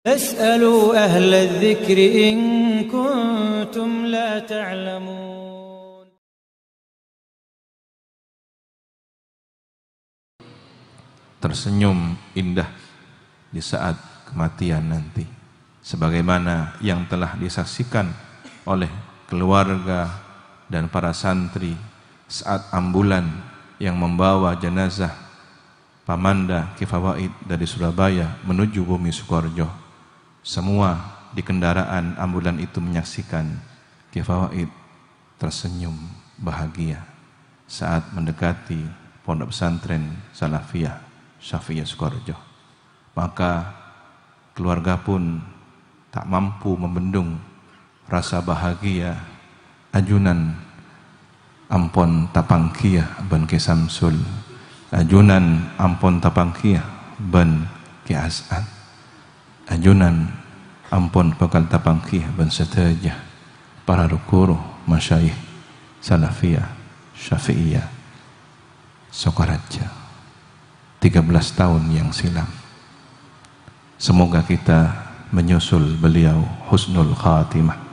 فاسألوا أهل الذكر إن كنتم لا تعلمون tersenyum indah di saat kematian nanti sebagaimana yang telah disaksikan oleh keluarga dan para santri saat ambulan yang membawa jenazah Pamanda Kifawaid dari Surabaya menuju bumi Sukorjo semua di kendaraan ambulan itu menyaksikan Kifawaid tersenyum bahagia saat mendekati pondok pesantren Salafiyah Syafiyah Sukorejo. Maka keluarga pun tak mampu membendung rasa bahagia ajunan ampon tapangkiah ban ke Samsul ajunan ampon tapangkiah ban ke As'ad ajunan ampun bakal tapang kih ban setajah para rukuru masyayih salafiyah syafi'iyah Sokaraja 13 tahun yang silam semoga kita menyusul beliau husnul khatimah